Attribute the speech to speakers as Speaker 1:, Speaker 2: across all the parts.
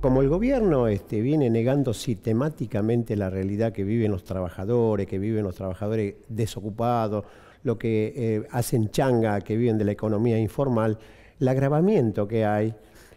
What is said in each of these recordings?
Speaker 1: Como el gobierno este, viene negando sistemáticamente la realidad que viven los trabajadores, que viven los trabajadores desocupados, lo que eh, hacen changa, que viven de la economía informal, el agravamiento que hay,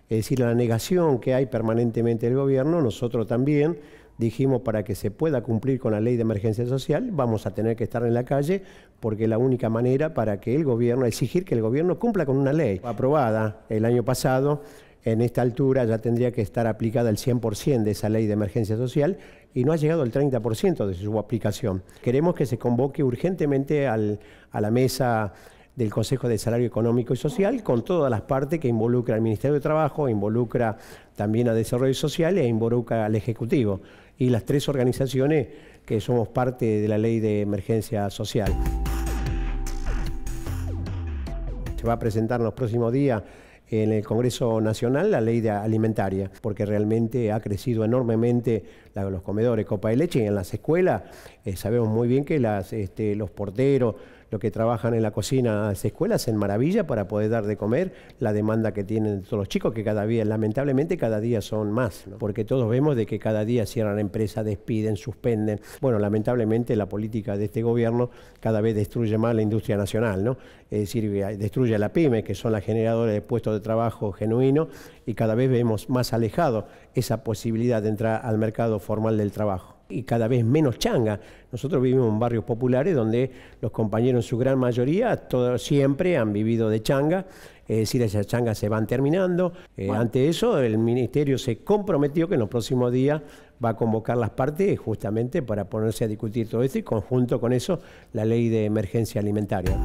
Speaker 1: es decir, la negación que hay permanentemente del gobierno, nosotros también dijimos para que se pueda cumplir con la ley de emergencia social, vamos a tener que estar en la calle porque la única manera para que el gobierno, exigir que el gobierno cumpla con una ley aprobada el año pasado, en esta altura ya tendría que estar aplicada el 100% de esa ley de emergencia social y no ha llegado el 30% de su aplicación. Queremos que se convoque urgentemente a la mesa del Consejo de Salario Económico y Social con todas las partes que involucra al Ministerio de Trabajo, involucra también a Desarrollo Social e involucra al Ejecutivo y las tres organizaciones que somos parte de la ley de emergencia social. Se va a presentar en los próximos días en el Congreso Nacional la ley alimentaria, porque realmente ha crecido enormemente los comedores copa de leche y en las escuelas eh, sabemos muy bien que las, este, los porteros, los que trabajan en la cocina de las escuelas en maravilla para poder dar de comer la demanda que tienen todos los chicos, que cada día, lamentablemente, cada día son más, porque todos vemos de que cada día cierran empresas, despiden, suspenden. Bueno, lamentablemente la política de este gobierno cada vez destruye más la industria nacional, ¿no? Es decir, destruye a la pyme, que son las generadoras de puestos de trabajo genuinos, y cada vez vemos más alejado esa posibilidad de entrar al mercado formal del trabajo y cada vez menos changa. Nosotros vivimos en barrios populares donde los compañeros en su gran mayoría todo, siempre han vivido de changa, es decir, esas changas se van terminando. Eh, ante eso, el Ministerio se comprometió que en los próximos días va a convocar las partes justamente para ponerse a discutir todo esto y conjunto con eso la ley de emergencia alimentaria.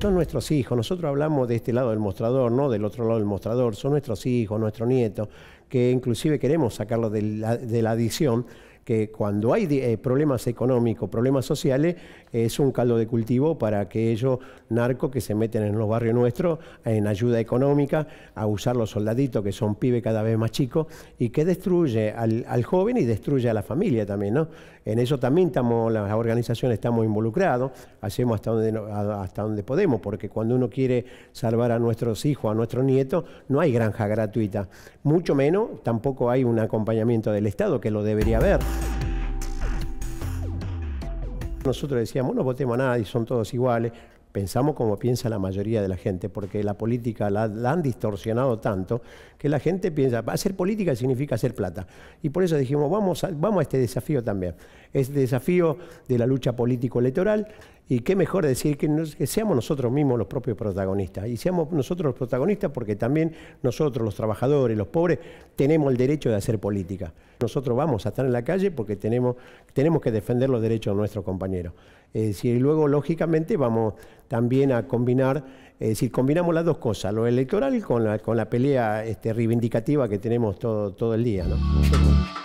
Speaker 1: Son nuestros hijos, nosotros hablamos de este lado del mostrador, no del otro lado del mostrador, son nuestros hijos, nuestros nietos, que inclusive queremos sacarlos de la, adición que cuando hay eh, problemas económicos, problemas sociales, es un caldo de cultivo para aquellos narcos que se meten en los barrios nuestros en ayuda económica, a usar los soldaditos que son pibes cada vez más chicos y que destruye al, al joven y destruye a la familia también, ¿no? En eso también estamos, las organizaciones estamos involucrados, hacemos hasta donde, hasta donde podemos, porque cuando uno quiere salvar a nuestros hijos, a nuestros nietos, no hay granja gratuita, mucho menos tampoco hay un acompañamiento del Estado que lo debería haber. Nosotros decíamos, no votemos a nadie, son todos iguales. Pensamos como piensa la mayoría de la gente, porque la política la, han distorsionado tanto que la gente piensa, hacer política significa hacer plata. Y por eso dijimos, vamos a, vamos a este desafío también. Este desafío de la lucha político-electoral y qué mejor decir que, seamos nosotros mismos los propios protagonistas. Y seamos nosotros los protagonistas porque también nosotros, los trabajadores, los pobres, tenemos el derecho de hacer política. Nosotros vamos a estar en la calle porque tenemos, tenemos que defender los derechos de nuestros compañeros. decir, y luego, lógicamente, vamos también a combinar, es decir, combinamos las dos cosas, lo electoral con la, con la pelea este, reivindicativa que tenemos todo, todo el día. ¿no?